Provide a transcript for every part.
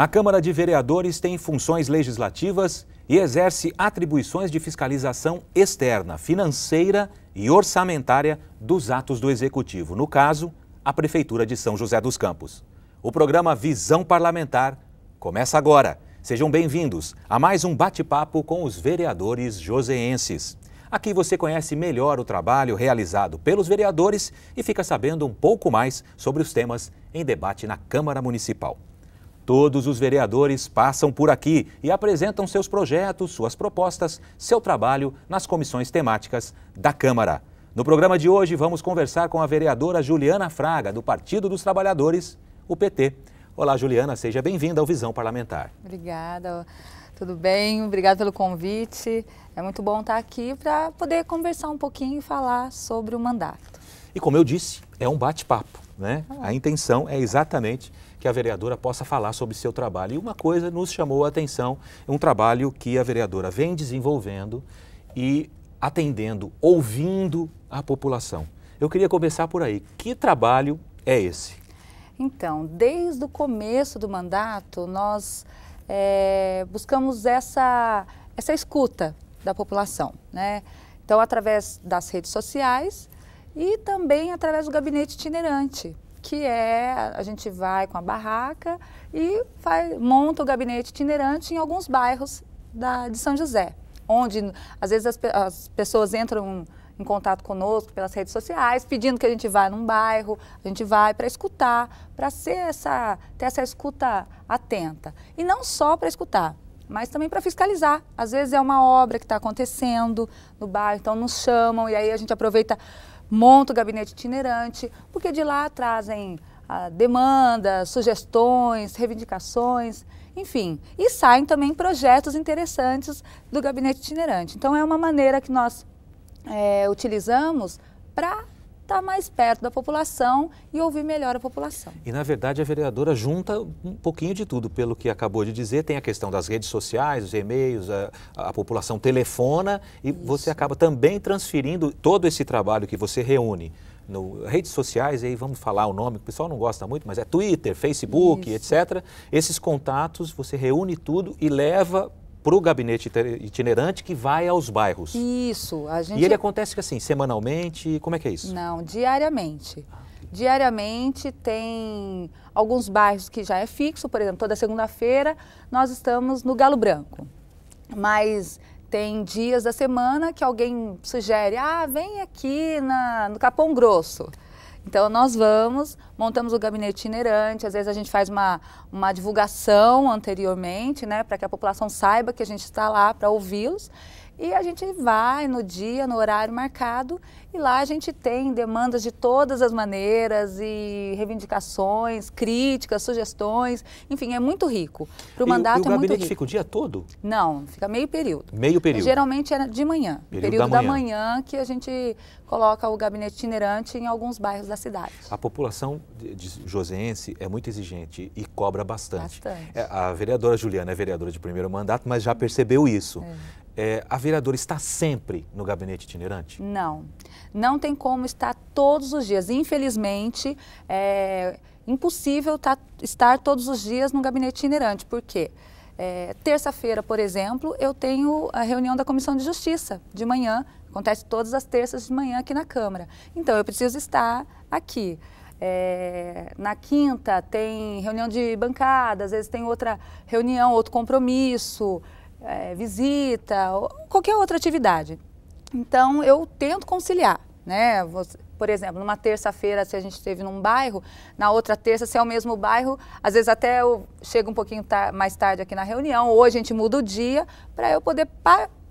A Câmara de Vereadores tem funções legislativas e exerce atribuições de fiscalização externa, financeira e orçamentária dos atos do Executivo, no caso, a Prefeitura de São José dos Campos. O programa Visão Parlamentar começa agora. Sejam bem-vindos a mais um bate-papo com os vereadores joseenses. Aqui você conhece melhor o trabalho realizado pelos vereadores e fica sabendo um pouco mais sobre os temas em debate na Câmara Municipal. Todos os vereadores passam por aqui e apresentam seus projetos, suas propostas, seu trabalho nas comissões temáticas da Câmara. No programa de hoje, vamos conversar com a vereadora Juliana Fraga, do Partido dos Trabalhadores, o PT. Olá, Juliana, seja bem-vinda ao Visão Parlamentar. Obrigada. Tudo bem? Obrigada pelo convite. É muito bom estar aqui para poder conversar um pouquinho e falar sobre o mandato. E como eu disse, é um bate-papo, né? Ah. A intenção é exatamente que a vereadora possa falar sobre seu trabalho. E uma coisa nos chamou a atenção, é um trabalho que a vereadora vem desenvolvendo e atendendo, ouvindo a população. Eu queria começar por aí. Que trabalho é esse? Então, desde o começo do mandato, nós é, buscamos essa, essa escuta da população, né? Então, através das redes sociais e também através do gabinete itinerante que é a gente vai com a barraca e faz, monta o gabinete itinerante em alguns bairros da, de São José, onde às vezes as, as pessoas entram em contato conosco pelas redes sociais, pedindo que a gente vá num bairro, a gente vai para escutar, para ser essa ter essa escuta atenta e não só para escutar, mas também para fiscalizar. Às vezes é uma obra que está acontecendo no bairro, então nos chamam e aí a gente aproveita monta o gabinete itinerante, porque de lá trazem ah, demandas, sugestões, reivindicações, enfim. E saem também projetos interessantes do gabinete itinerante. Então, é uma maneira que nós é, utilizamos para estar tá mais perto da população e ouvir melhor a população. E, na verdade, a vereadora junta um pouquinho de tudo, pelo que acabou de dizer. Tem a questão das redes sociais, os e-mails, a, a população telefona e Isso. você acaba também transferindo todo esse trabalho que você reúne no, redes sociais, aí vamos falar o nome, que o pessoal não gosta muito, mas é Twitter, Facebook, Isso. etc. Esses contatos, você reúne tudo e leva para o gabinete itinerante que vai aos bairros. Isso. A gente... E ele acontece assim, semanalmente? Como é que é isso? Não, diariamente. Diariamente tem alguns bairros que já é fixo, por exemplo, toda segunda-feira nós estamos no Galo Branco. Mas tem dias da semana que alguém sugere, ah, vem aqui na, no Capão Grosso. Então nós vamos, montamos o gabinete itinerante, às vezes a gente faz uma, uma divulgação anteriormente, né, para que a população saiba que a gente está lá para ouvi-los. E a gente vai no dia, no horário marcado, e lá a gente tem demandas de todas as maneiras e reivindicações, críticas, sugestões, enfim, é muito rico. Para o mandato é muito rico. fica o dia todo? Não, fica meio período. Meio período. E, geralmente é de manhã, período, período da, da manhã. manhã. que a gente coloca o gabinete itinerante em alguns bairros da cidade. A população de, joseense é muito exigente e cobra bastante. bastante. É, a vereadora Juliana é vereadora de primeiro mandato, mas já percebeu isso. É é, a vereadora está sempre no gabinete itinerante? Não. Não tem como estar todos os dias. Infelizmente, é impossível tá, estar todos os dias no gabinete itinerante. Por quê? É, Terça-feira, por exemplo, eu tenho a reunião da Comissão de Justiça de manhã. Acontece todas as terças de manhã aqui na Câmara. Então, eu preciso estar aqui. É, na quinta tem reunião de bancada, às vezes tem outra reunião, outro compromisso é, visita, ou qualquer outra atividade. Então eu tento conciliar, né? Por exemplo, numa terça-feira, se a gente esteve num bairro, na outra terça, se é o mesmo bairro, às vezes até eu chego um pouquinho tar mais tarde aqui na reunião, ou a gente muda o dia, para eu poder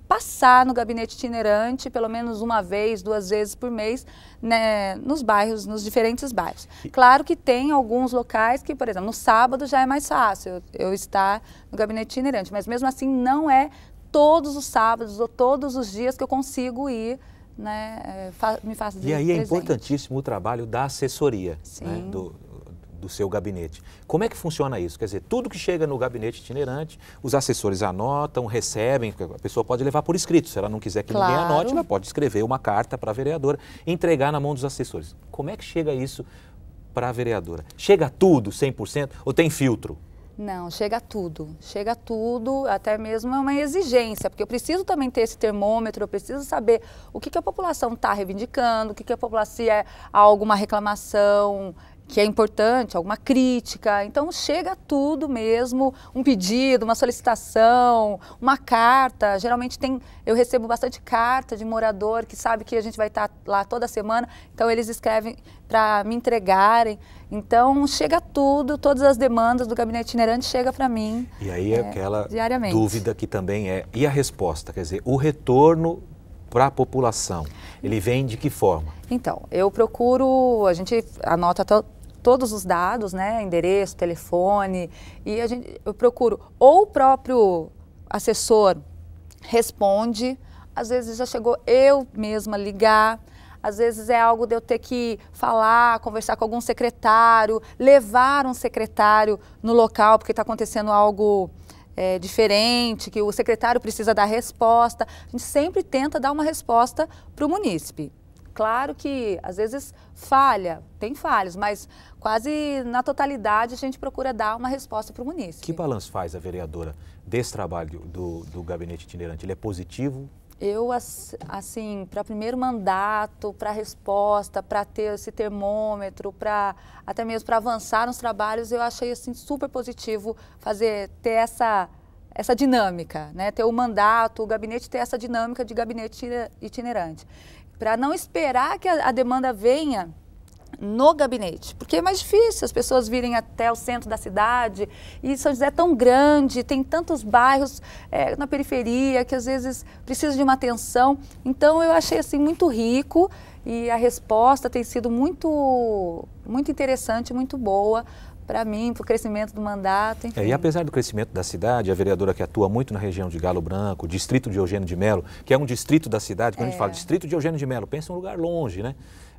passar no gabinete itinerante pelo menos uma vez, duas vezes por mês, né, nos bairros, nos diferentes bairros. Claro que tem alguns locais que, por exemplo, no sábado já é mais fácil eu, estar no gabinete itinerante, mas mesmo assim não é todos os sábados ou todos os dias que eu consigo ir né, eh, me faço E aí é presente. é importantíssimo o trabalho da assessoria né, do, do seu gabinete. Como é que funciona isso? Quer dizer, tudo que chega no gabinete itinerante, os assessores anotam, recebem, a pessoa pode levar por escrito. Se ela não quiser que claro. ninguém anote, ela pode escrever uma carta para a vereadora, entregar na mão dos assessores. Como é que chega isso para a vereadora? Chega tudo 100% ou tem filtro? Não, chega tudo. Chega tudo, até mesmo é uma exigência, porque eu preciso também ter esse termômetro, eu preciso saber o que, que a população está reivindicando, o que, que a população se é alguma reclamação que é importante, alguma crítica. Então chega tudo mesmo, um pedido, uma solicitação, uma carta. Geralmente tem, eu recebo bastante carta de morador que sabe que a gente vai estar lá toda semana, então eles escrevem para me entregarem. Então chega tudo, todas as demandas do gabinete itinerante chega para mim. E aí é, aquela diariamente. dúvida que também é e a resposta, quer dizer, o retorno para a população? Ele vem de que forma? Então, eu procuro, a gente anota todos os dados, né, endereço, telefone, e a gente, eu procuro ou o próprio assessor responde, às vezes já chegou eu mesma ligar, às vezes é algo de eu ter que falar, conversar com algum secretário, levar um secretário no local porque está acontecendo algo é, diferente, que o secretário precisa dar resposta. A gente sempre tenta dar uma resposta para o munícipe. Claro que às vezes falha, tem falhas, mas quase na totalidade a gente procura dar uma resposta para o munícipe. Que balanço faz a vereadora desse trabalho do, do gabinete itinerante? Ele é positivo? Eu, assim, para primeiro mandato, para resposta, para ter esse termômetro, para até mesmo para avançar nos trabalhos, eu achei assim super positivo fazer ter essa essa dinâmica, né? Ter o mandato, o gabinete ter essa dinâmica de gabinete itinerante para não esperar que a, a demanda venha no gabinete, porque é mais difícil as pessoas virem até o centro da cidade e São José é tão grande, tem tantos bairros é, na periferia que às vezes precisa de uma atenção. Então eu achei assim muito rico e a resposta tem sido muito muito interessante, muito boa para mim, para o crescimento do mandato. Enfim. É, e apesar do crescimento da cidade, a vereadora que atua muito na região de Galo Branco, distrito de Eugênio de Melo, que é um distrito da cidade, quando é. a gente fala é. distrito de Eugênio de Melo, pensa em um lugar longe, né?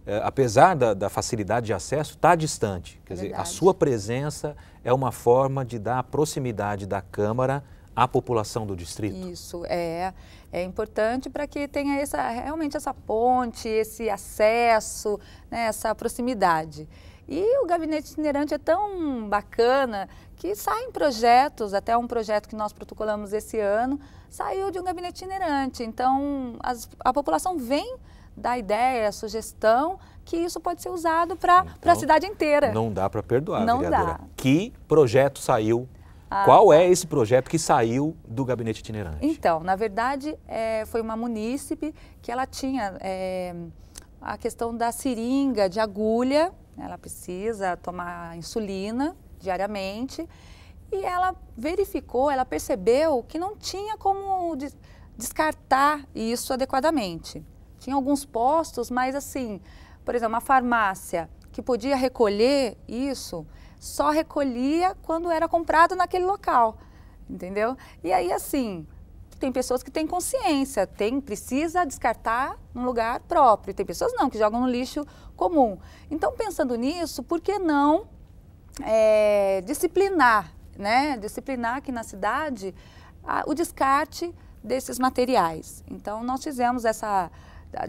É, apesar da, da, facilidade de acesso, está distante. Quer é dizer, a sua presença é uma forma de dar a proximidade da Câmara à população do distrito. Isso é é importante para que tenha essa realmente essa ponte, esse acesso, né, essa proximidade. E o gabinete itinerante é tão bacana que saem projetos, até um projeto que nós protocolamos esse ano, saiu de um gabinete itinerante. Então, as, a população vem da ideia, sugestão, que isso pode ser usado para então, a cidade inteira. Não dá para perdoar, não vereadora. Dá. Que projeto saiu ah, Qual tá. é esse projeto que saiu do gabinete itinerante? Então, na verdade, é, foi uma munícipe que ela tinha é, a questão da seringa de agulha, ela precisa tomar insulina diariamente, e ela verificou, ela percebeu que não tinha como de, descartar isso adequadamente. Tinha alguns postos, mas assim, por exemplo, uma farmácia que podia recolher isso, só recolhia quando era comprado naquele local, entendeu? E aí assim, tem pessoas que têm consciência, tem precisa descartar num lugar próprio, tem pessoas não que jogam no lixo comum. Então pensando nisso, por que não é, disciplinar, né? Disciplinar aqui na cidade a, o descarte desses materiais. Então nós fizemos essa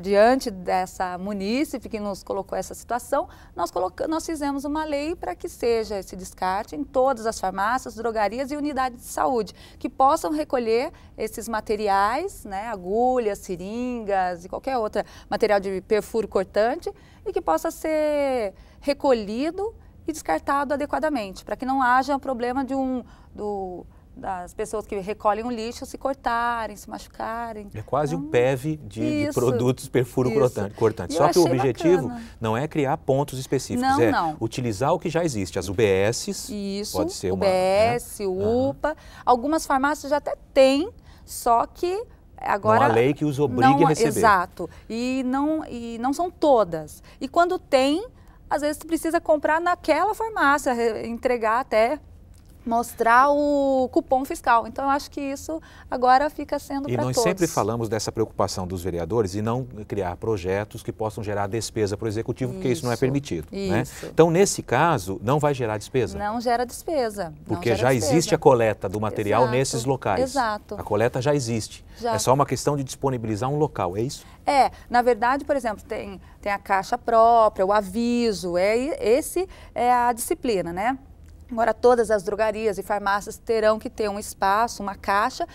diante dessa munícipe que nos colocou essa situação, nós, colocamos, nós fizemos uma lei para que seja esse descarte em todas as farmácias, drogarias e unidades de saúde, que possam recolher esses materiais, né, agulhas, seringas e qualquer outro material de perfuro cortante, e que possa ser recolhido e descartado adequadamente, para que não haja problema de um... Do, das pessoas que recolhem o lixo se cortarem, se machucarem. É quase então, um ah, PEV de, isso, de produtos perfuro-cortantes. Só que o objetivo bacana. não é criar pontos específicos, não, é não. utilizar o que já existe. As UBSs, isso, pode ser uma... UBS, né? UPA. Uhum. Algumas farmácias já até têm, só que Agora, não há lei que os obrigue não, a receber. Exato. E não, e não são todas. E quando tem, às vezes você precisa comprar naquela farmácia, entregar até mostrar o cupom fiscal. Então, eu acho que isso agora fica sendo para todos. E nós sempre falamos dessa preocupação dos vereadores e não criar projetos que possam gerar despesa para o executivo, isso, porque isso não é permitido. Né? Isso. Né? Então, nesse caso, não vai gerar despesa. Não gera despesa. Porque gera já despesa. existe a coleta do material Exato. nesses locais. Exato. A coleta já existe. Já. É só uma questão de disponibilizar um local, é isso? É, na verdade, por exemplo, tem, tem a caixa própria, o aviso, é esse é a disciplina, né? Agora, todas as drogarias e farmácias terão que ter um espaço, uma caixa,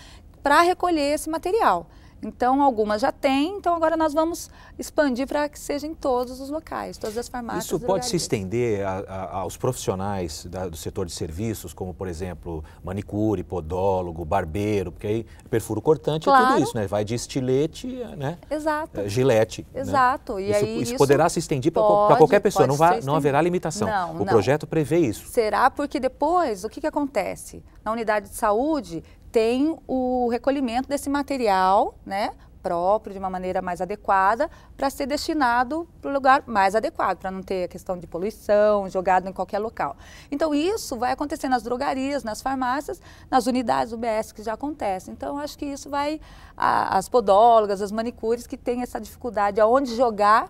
para recolher esse material. Então, algumas já têm, então agora nós vamos expandir para que seja em todos os locais, todas as farmácias. Isso pode se estender a, a, aos profissionais da, do setor de serviços, como, por exemplo, manicure, podólogo, barbeiro, porque aí perfuro cortante claro. é tudo isso, né? Vai de estilete, né? Exato. É, gilete. Né? Exato. Né? E isso, aí, isso, poderá isso se estender para qualquer pessoa, não, vai, não haverá limitação. Não, o não. projeto prevê isso. Será porque depois, o que, que acontece? Na unidade de saúde, tem o recolhimento desse material, né, próprio, de uma maneira mais adequada, para ser destinado para o lugar mais adequado, para não ter a questão de poluição, jogado em qualquer local. Então, isso vai acontecer nas drogarias, nas farmácias, nas unidades UBS que já acontece. Então, acho que isso vai, a, as podólogas, as manicures que têm essa dificuldade aonde jogar,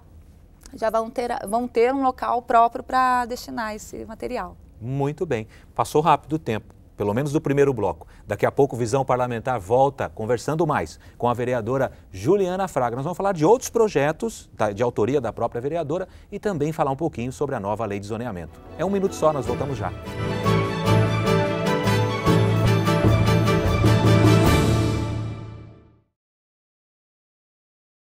já vão ter, vão ter um local próprio para destinar esse material. Muito bem. Passou rápido o tempo pelo menos do primeiro bloco. Daqui a pouco, Visão Parlamentar volta conversando mais com a vereadora Juliana Fraga. Nós vamos falar de outros projetos tá, de autoria da própria vereadora e também falar um pouquinho sobre a nova lei de zoneamento. É um minuto só, nós voltamos já.